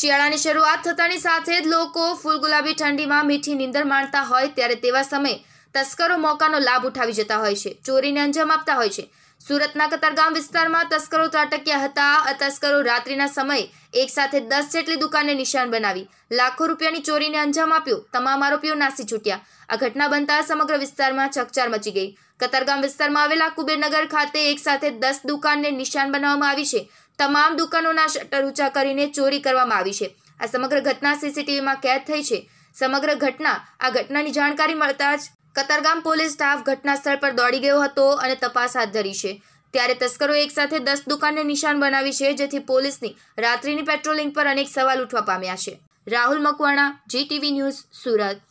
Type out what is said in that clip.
શિયાળાની શરૂઆત થતાની સાથે જ લોકો ફૂલ ગુલાબી ઠંડીમાં મીઠી નીંદર માણતા હોય ત્યારે તેવા સમયે તસ્કરો મોકાનો લાભ ઉઠાવી જતા હોય છે ચોરીને અંજામ આપતા હોય છે સુરતના કતારગામ વિસ્તારમાં તસ્કરો ત્રાટક્યા હતા આ તસ્કરો રાત્રિના સમયે એક સાથે દસ જેટલી દુકાને નિશાન બનાવી લાખો રૂપિયાની ચોરીને અંજામ આપ્યો તમામ આરોપીઓ નાસી છૂટ્યા આ ઘટના બનતા સમગ્ર વિસ્તારમાં ચકચાર મચી ગઈ કતારગામ વિસ્તારમાં આવેલા કુબેરનગર ખાતે એક સાથે દસ દુકાનને નિશાન બનાવવામાં આવી છે તમામ દુકાનોના શટર ઊંચા કરીને ચોરી કરવામાં આવી છે આ સમગ્ર ઘટના સીસીટીવીમાં કેદ થઈ છે સમગ્ર ઘટના આ ઘટનાની જાણકારી મળતા જ કતારગામ પોલીસ સ્ટાફ ઘટનાસ્થળ પર દોડી ગયો હતો અને તપાસ હાથ ધરી છે ત્યારે તસ્કરો એકસાથે દસ દુકાનને નિશાન બનાવી છે જેથી પોલીસની રાત્રિની પેટ્રોલિંગ પર અનેક સવાલ ઉઠવા પામ્યા છે રાહુલ મકવાણા જીટીવી ન્યૂઝ સુરત